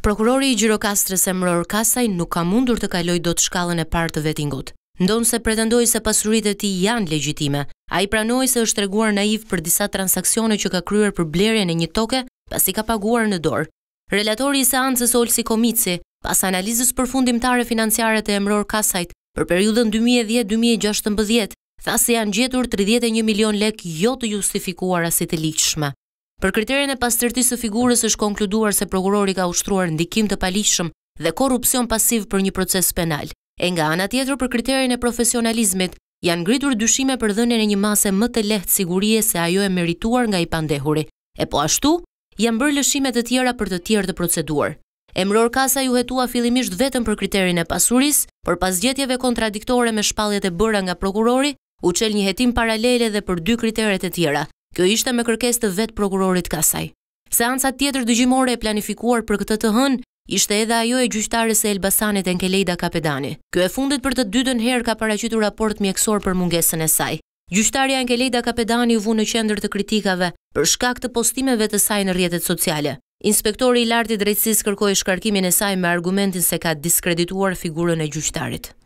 Prokurori i Gjirokastrës Emror Kasaj nuk ka mundur të kaloj do të shkallën e partë të vetingut. Ndonë se pretendoj se pasurit e ti janë legjitime, a i pranoj se është reguar naiv për disa transakcione që ka kryer për blerje në një toke, pas i ka paguar në dorë. Relatori i seancës Olsi Komici, pas analizës për fundimtare financiare të emror kasajt për periudën 2010-2016, tha se janë gjetur 31 milion lek jo të justifikuar asit e liqshme. Për kriterin e pastërtisë së figurës është konkluduar se prokurori ka ushtruar ndikim të paligjshëm dhe korrupsion pasiv për një proces penal. E nga ana tjetër për kriterin e profesionalizmit janë ngritur dyshime për dhënien e një mase më të lehtë sigurie se ajo e merituar nga i pandehuri. E po ashtu, janë bërë lëshime të tjera për të tjerë të proceduar. Emror Kasa ju hetua fillimisht vetëm për kriterin e pasurisë, por pas gjetjeve kontradiktore me shpalljet e bëra nga prokurori, u çel një hetim paralele edhe për dy kriteret e tjera. Kjo ishte me kërkes të vetë prokurorit kasaj. Seansa tjetër dëgjimore e planifikuar për këtë të hën, ishte edhe ajo e gjyqtarës e Elbasanit e Nkelejda Kapedani. Kjo e fundit për të dytën herë ka paracitu raport mjekësor për mungesën e saj. Gjyqtarja Nkelejda Kapedani u në qendër të kritikave për shkak të postimeve të saj në rjetet sociale. Inspektori i lartë i drejtsis kërkoj shkarkimin e saj me argumentin se ka diskredituar figurën e gjyqtarit.